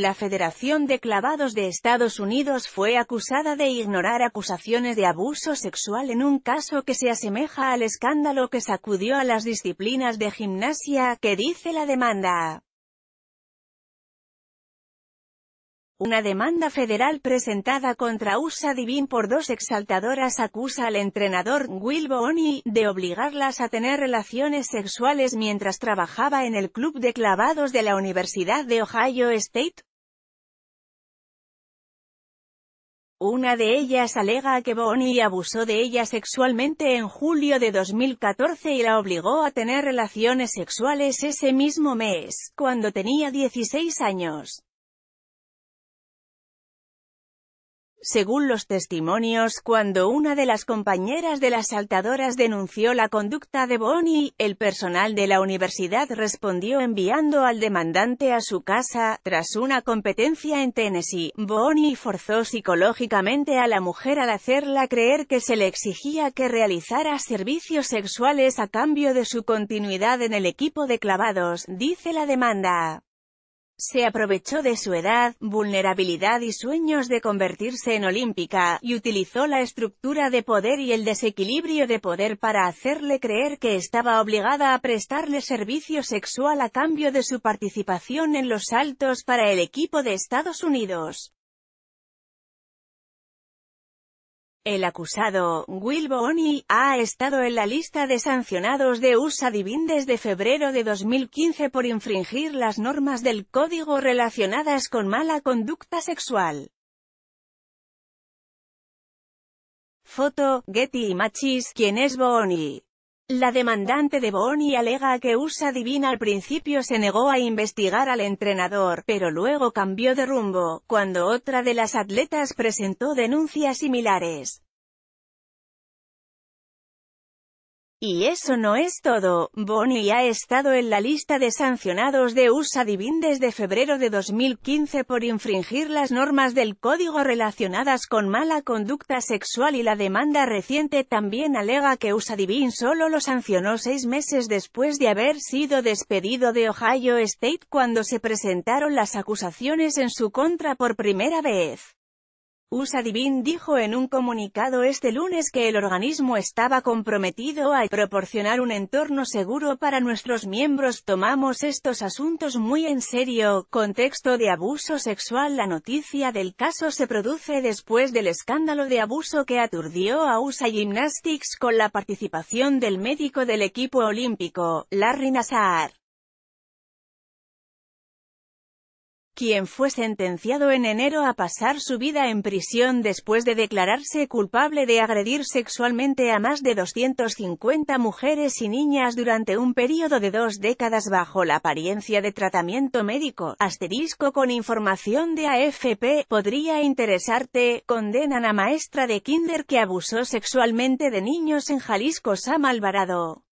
La Federación de Clavados de Estados Unidos fue acusada de ignorar acusaciones de abuso sexual en un caso que se asemeja al escándalo que sacudió a las disciplinas de gimnasia, que dice la demanda. Una demanda federal presentada contra USA Divin por dos exaltadoras acusa al entrenador Will Boney, de obligarlas a tener relaciones sexuales mientras trabajaba en el club de clavados de la Universidad de Ohio State. Una de ellas alega que Bonnie abusó de ella sexualmente en julio de 2014 y la obligó a tener relaciones sexuales ese mismo mes, cuando tenía 16 años. Según los testimonios, cuando una de las compañeras de las saltadoras denunció la conducta de Bonnie, el personal de la universidad respondió enviando al demandante a su casa. Tras una competencia en Tennessee, Bonnie forzó psicológicamente a la mujer al hacerla creer que se le exigía que realizara servicios sexuales a cambio de su continuidad en el equipo de clavados, dice la demanda. Se aprovechó de su edad, vulnerabilidad y sueños de convertirse en olímpica, y utilizó la estructura de poder y el desequilibrio de poder para hacerle creer que estaba obligada a prestarle servicio sexual a cambio de su participación en los saltos para el equipo de Estados Unidos. El acusado, Will Booney, ha estado en la lista de sancionados de USA Divin desde febrero de 2015 por infringir las normas del código relacionadas con mala conducta sexual. Foto, Getty Machis, ¿Quién es Booney. La demandante de Boni alega que USA Divina al principio se negó a investigar al entrenador, pero luego cambió de rumbo, cuando otra de las atletas presentó denuncias similares. Y eso no es todo, Bonnie ha estado en la lista de sancionados de USA Divin desde febrero de 2015 por infringir las normas del código relacionadas con mala conducta sexual y la demanda reciente también alega que USA Divin solo lo sancionó seis meses después de haber sido despedido de Ohio State cuando se presentaron las acusaciones en su contra por primera vez. Usa Divin dijo en un comunicado este lunes que el organismo estaba comprometido a proporcionar un entorno seguro para nuestros miembros. Tomamos estos asuntos muy en serio. Contexto de abuso sexual La noticia del caso se produce después del escándalo de abuso que aturdió a USA Gymnastics con la participación del médico del equipo olímpico, Larry Nassar. quien fue sentenciado en enero a pasar su vida en prisión después de declararse culpable de agredir sexualmente a más de 250 mujeres y niñas durante un periodo de dos décadas bajo la apariencia de tratamiento médico. Asterisco con información de AFP, podría interesarte, condenan a maestra de kinder que abusó sexualmente de niños en Jalisco Sam Alvarado.